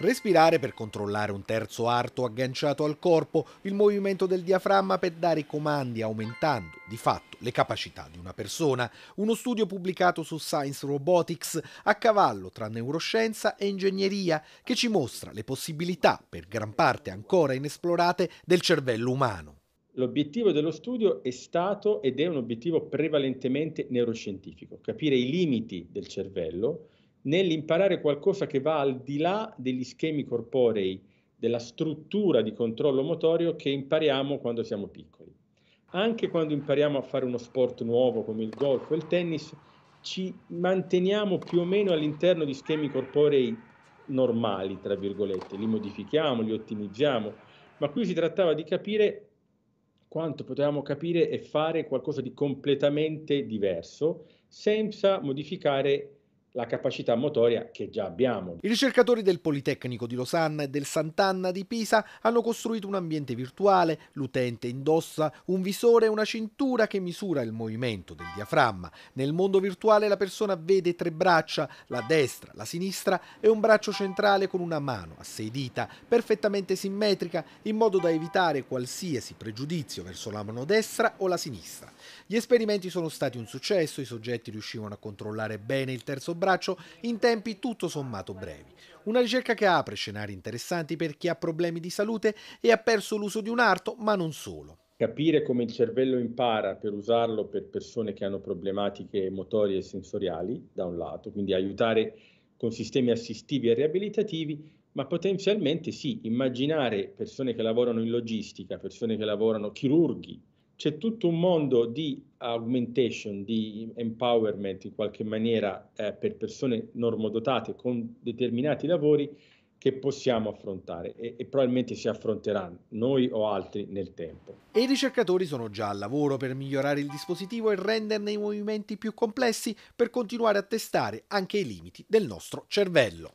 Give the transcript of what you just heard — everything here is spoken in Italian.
Respirare per controllare un terzo arto agganciato al corpo, il movimento del diaframma per dare i comandi aumentando di fatto le capacità di una persona. Uno studio pubblicato su Science Robotics a cavallo tra neuroscienza e ingegneria che ci mostra le possibilità, per gran parte ancora inesplorate, del cervello umano. L'obiettivo dello studio è stato ed è un obiettivo prevalentemente neuroscientifico, capire i limiti del cervello nell'imparare qualcosa che va al di là degli schemi corporei, della struttura di controllo motorio che impariamo quando siamo piccoli. Anche quando impariamo a fare uno sport nuovo come il golf o il tennis, ci manteniamo più o meno all'interno di schemi corporei normali, tra virgolette, li modifichiamo, li ottimizziamo, ma qui si trattava di capire quanto potevamo capire e fare qualcosa di completamente diverso senza modificare la capacità motoria che già abbiamo. I ricercatori del Politecnico di Losanna e del Sant'Anna di Pisa hanno costruito un ambiente virtuale, l'utente indossa un visore e una cintura che misura il movimento del diaframma. Nel mondo virtuale la persona vede tre braccia, la destra, la sinistra e un braccio centrale con una mano a sei dita, perfettamente simmetrica, in modo da evitare qualsiasi pregiudizio verso la mano destra o la sinistra. Gli esperimenti sono stati un successo, i soggetti riuscivano a controllare bene il terzo braccio, braccio in tempi tutto sommato brevi. Una ricerca che apre scenari interessanti per chi ha problemi di salute e ha perso l'uso di un arto, ma non solo. Capire come il cervello impara per usarlo per persone che hanno problematiche motorie e sensoriali, da un lato, quindi aiutare con sistemi assistivi e riabilitativi, ma potenzialmente sì, immaginare persone che lavorano in logistica, persone che lavorano, chirurghi, c'è tutto un mondo di augmentation, di empowerment in qualche maniera eh, per persone normodotate con determinati lavori che possiamo affrontare e, e, probabilmente si affronteranno noi o altri nel tempo. E i ricercatori sono già al lavoro per migliorare il dispositivo e renderne i movimenti più complessi per continuare a testare anche i limiti del nostro cervello.